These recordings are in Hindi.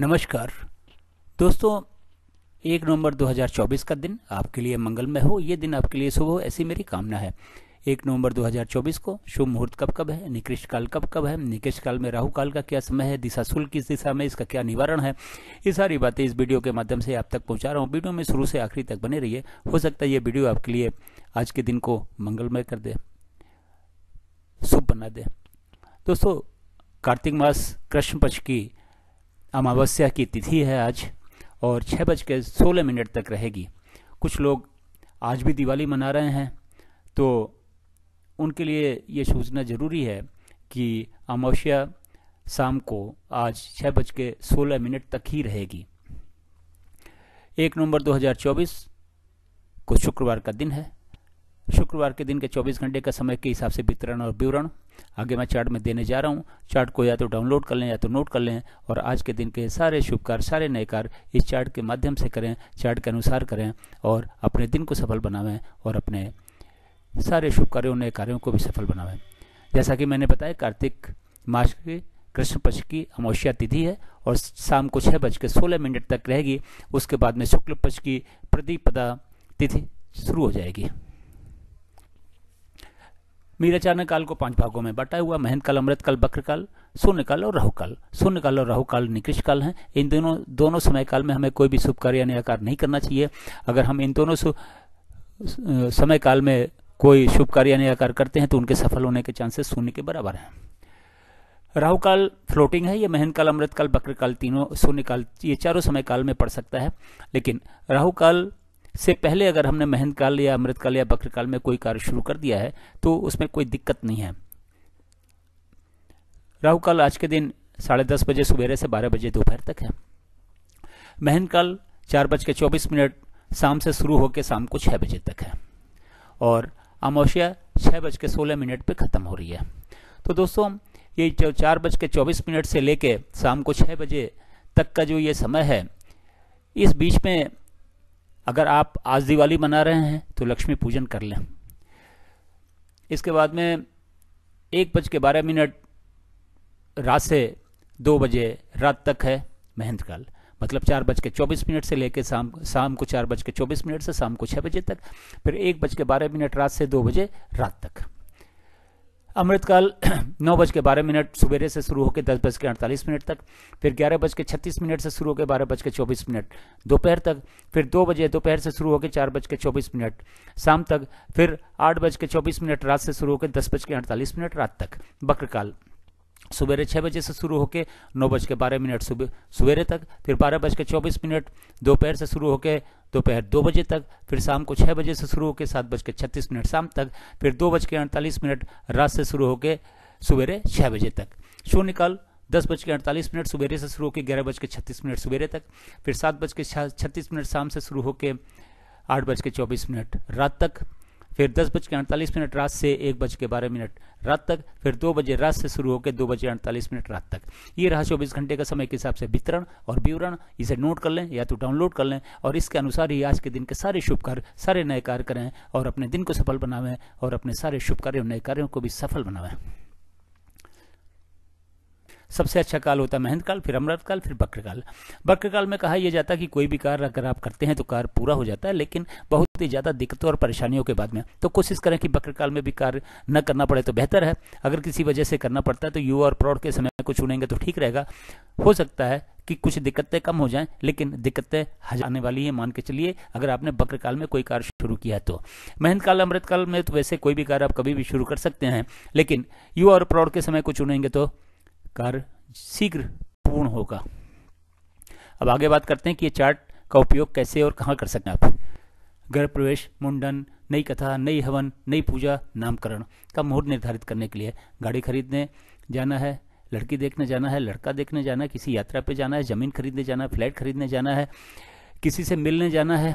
नमस्कार दोस्तों एक नवंबर 2024 का दिन आपके लिए मंगलमय हो ये दिन आपके लिए शुभ हो ऐसी मेरी कामना है एक नवंबर 2024 को शुभ मुहूर्त कब कब है निकृष्ट काल कब कब है निकृष्ट काल में राहु काल का क्या समय है दिशा शुल्क किस दिशा में इसका क्या निवारण है ये सारी बातें इस वीडियो के माध्यम से आप तक पहुंचा रहा हूँ वीडियो में शुरू से आखिरी तक बने रहिए हो सकता है ये वीडियो आपके लिए आज के दिन को मंगलमय कर दे शुभ बना दे दोस्तों कार्तिक मास कृष्ण पक्ष की अमावस्या की तिथि है आज और छः बज के सोलह मिनट तक रहेगी कुछ लोग आज भी दिवाली मना रहे हैं तो उनके लिए ये सोचना ज़रूरी है कि अमावस्या शाम को आज छः बज के सोलह मिनट तक ही रहेगी एक नवंबर 2024 को शुक्रवार का दिन है शुक्रवार के दिन के 24 घंटे का समय के हिसाब से वितरण और विवरण आगे मैं चार्ट में देने जा रहा हूँ चार्ट को या तो डाउनलोड कर लें या तो नोट कर लें और आज के दिन के सारे शुभ कार्य सारे नए कार्य इस चार्ट के माध्यम से करें चार्ट के अनुसार करें और अपने दिन को सफल बनावें और अपने सारे शुभ कार्यों नए कार्यों को भी सफल बनावें जैसा कि मैंने बताया कार्तिक मास की कृष्ण पक्ष की अमावस्या तिथि है और शाम को छः बज के सोलह मिनट तक रहेगी उसके बाद में शुक्ल पक्ष की प्रतिपदा तिथि शुरू हो जाएगी मीराचार्य काल को पांच भागों में बांटा हुआ महंत काल अमृत काल बक्र काल शून्य काल और राहुकाल शून्य काल और राहुकाल निकृष्ट काल हैं इन दोनों दोनों समय काल में हमें कोई भी शुभ कार्य या निराकार नहीं करना चाहिए अगर हम इन दोनों समय काल में कोई शुभ कार्य या निराकार करते हैं तो उनके सफल होने के चांसेस शून्य के बराबर हैं राहु काल फ्लोटिंग है ये महन काल अमृत काल बकर काल तीनों शून्य काल ये चारों समय काल में पड़ सकता है लेकिन राहु काल से पहले अगर हमने महंत काल या अमृतकाल या काल में कोई कार्य शुरू कर दिया है तो उसमें कोई दिक्कत नहीं है राहु काल आज के दिन साढ़े दस बजे सवेरे से बारह बजे दोपहर तक है महंत काल चार बज के चौबीस मिनट शाम से शुरू होकर शाम को छह बजे तक है और अमावस्या छः बज के सोलह मिनट पर ख़त्म हो रही है तो दोस्तों ये जो चार बज के चौबीस मिनट से लेके शाम को छह बजे तक का जो ये समय है इस बीच में अगर आप आज दिवाली मना रहे हैं तो लक्ष्मी पूजन कर लें इसके बाद में एक बज के बारह मिनट रात से दो बजे रात तक है मेहंद काल मतलब चार बज के चौबीस मिनट से लेकर शाम शाम को चार बज के चौबीस मिनट से शाम को छः बजे तक फिर एक बज के बारह मिनट रात से दो बजे रात तक अमृतकाल नौ बज के बारह मिनट सवेरे से शुरू होकर दस बज के अड़तालीस मिनट तक फिर ग्यारह बज के छत्तीस मिनट से शुरू होकर बारह बज के चौबीस मिनट दोपहर तक फिर दो बजे दोपहर से शुरू होकर चार बज के चौबीस मिनट शाम तक फिर आठ बज के चौबीस मिनट रात से शुरू होकर दस बज के अड़तालीस मिनट रात तक बकरकाल सवेरे छः बजे से शुरू होकर नौ बज के बारह मिनट सुबह सवेरे तक फिर बारह बज के चौबीस मिनट दोपहर से शुरू होकर दोपहर दो, बजे तक फिर शाम को छः बजे से शुरू होकर सात बज के छत्तीस मिनट शाम तक फिर दो बज के अड़तालीस मिनट रात से शुरू होकर सवेरे छः बजे तक निकाल दस बज के अड़तालीस मिनट सवेरे से शुरू होकर ग्यारह बज के छत्तीस मिनट सवेरे तक फिर सात बज के छत्तीस मिनट शाम से शुरू होकर आठ बज के चौबीस मिनट रात तक फिर दस बज के अड़तालीस मिनट रात से एक बज के बारह मिनट रात तक फिर दो बजे रात से शुरू होकर दो बजे अड़तालीस मिनट रात तक ये रहा चौबीस घंटे का समय के हिसाब से वितरण और विवरण इसे नोट कर लें या तो डाउनलोड कर लें और इसके अनुसार ही आज के दिन के सारे शुभ कार्य सारे नए कार्य करें और अपने दिन को सफल बनावें और अपने सारे शुभ कार्यों नए कार्यों को भी सफल बनावें सबसे अच्छा काल होता है महंत काल फिर अमृत काल फिर वक्रकाल वक्रकाल में कहा यह जाता है कि कोई भी कार्य अगर आप करते हैं तो कार्य पूरा हो जाता है लेकिन बहुत ही ज़्यादा दिक्कतों और परेशानियों के बाद में तो कोशिश करें कि वक्रकाल में भी कार्य न करना पड़े तो बेहतर है अगर किसी वजह से करना पड़ता है तो युवा और प्रौढ़ के समय को चुनेंगे तो ठीक रहेगा हो सकता है कि कुछ दिक्कतें कम हो जाएं लेकिन दिक्कतें हजाने वाली है मान के चलिए अगर आपने बकर काल में कोई कार्य शुरू किया तो महंत काल अमृत काल में तो वैसे कोई भी कार्य आप कभी भी शुरू कर सकते हैं लेकिन युवा और प्रौढ़ के समय को चुनेंगे तो कार्य शीघ्र पूर्ण होगा अब आगे बात करते हैं कि ये चार्ट का उपयोग कैसे और कहाँ कर सकते हैं आप गर्भ प्रवेश मुंडन नई कथा नई हवन नई पूजा नामकरण का मुहूर्त निर्धारित करने के लिए गाड़ी खरीदने जाना है लड़की देखने जाना है लड़का देखने जाना है किसी यात्रा पे जाना है ज़मीन खरीदने जाना है फ्लैट खरीदने जाना है किसी से मिलने जाना है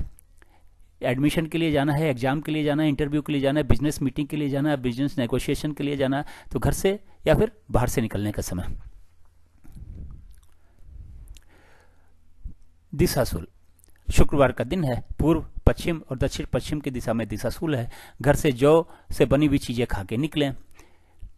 एडमिशन के लिए जाना है एग्जाम के लिए जाना है इंटरव्यू के लिए जाना है बिजनेस मीटिंग के लिए जाना है बिजनेस नेगोशिएशन के लिए जाना है तो घर से या फिर बाहर से निकलने का समय दिशासूल शुक्रवार का दिन है पूर्व पश्चिम और दक्षिण पश्चिम की दिशा में दिशासूल है घर से जौ से बनी हुई चीज़ें खा के निकलें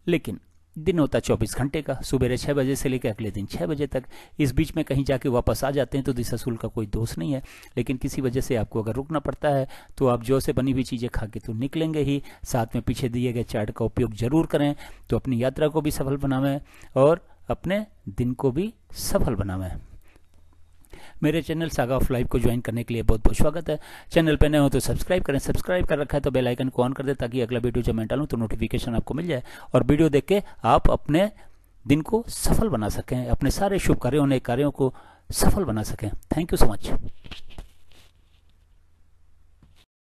लेकिन दिन होता है चौबीस घंटे का सुबह छः बजे से लेकर अगले दिन छः बजे तक इस बीच में कहीं जाके वापस आ जाते हैं तो दिशा असूल का कोई दोष नहीं है लेकिन किसी वजह से आपको अगर रुकना पड़ता है तो आप जो से बनी हुई चीज़ें खा के तो निकलेंगे ही साथ में पीछे दिए गए चार्ट का उपयोग जरूर करें तो अपनी यात्रा को भी सफल बनावें और अपने दिन को भी सफल बनावें मेरे चैनल सागा ऑफ लाइफ को ज्वाइन करने के लिए बहुत बहुत स्वागत है चैनल पर नए हो तो सब्सक्राइब करें सब्सक्राइब कर रखा है तो बेलाइकन को ऑन कर दे ताकि अगला वीडियो जब मैं डालूँ तो नोटिफिकेशन आपको मिल जाए और वीडियो देख के आप अपने दिन को सफल बना सकें अपने सारे शुभ कार्यों नए कार्यों को सफल बना सकें थैंक यू सो मच